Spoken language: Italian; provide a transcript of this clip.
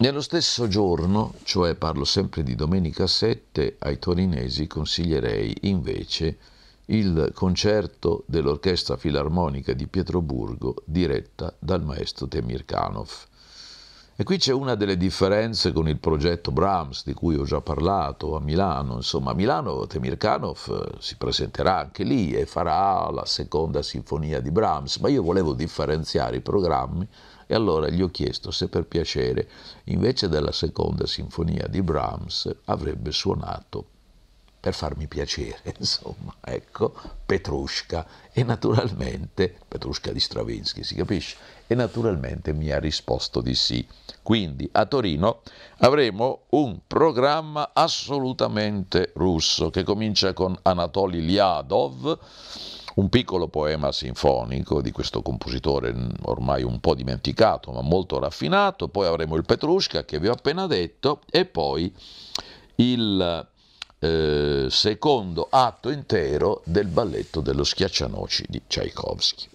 Nello stesso giorno, cioè parlo sempre di domenica 7, ai torinesi consiglierei invece il concerto dell'Orchestra Filarmonica di Pietroburgo diretta dal maestro Temir Temirkanov. E qui c'è una delle differenze con il progetto Brahms di cui ho già parlato a Milano. Insomma, a Milano Temirkanov eh, si presenterà anche lì e farà la seconda sinfonia di Brahms, ma io volevo differenziare i programmi e allora gli ho chiesto se per piacere, invece della seconda sinfonia di Brahms, avrebbe suonato per farmi piacere, insomma, ecco, Petrushka e naturalmente, Petrushka di Stravinsky, si capisce? E naturalmente mi ha risposto di sì. Quindi a Torino avremo un programma assolutamente russo che comincia con Anatoly Liadov, un piccolo poema sinfonico di questo compositore ormai un po' dimenticato ma molto raffinato, poi avremo il Petrushka che vi ho appena detto e poi il eh, secondo atto intero del balletto dello schiaccianoci di Tchaikovsky.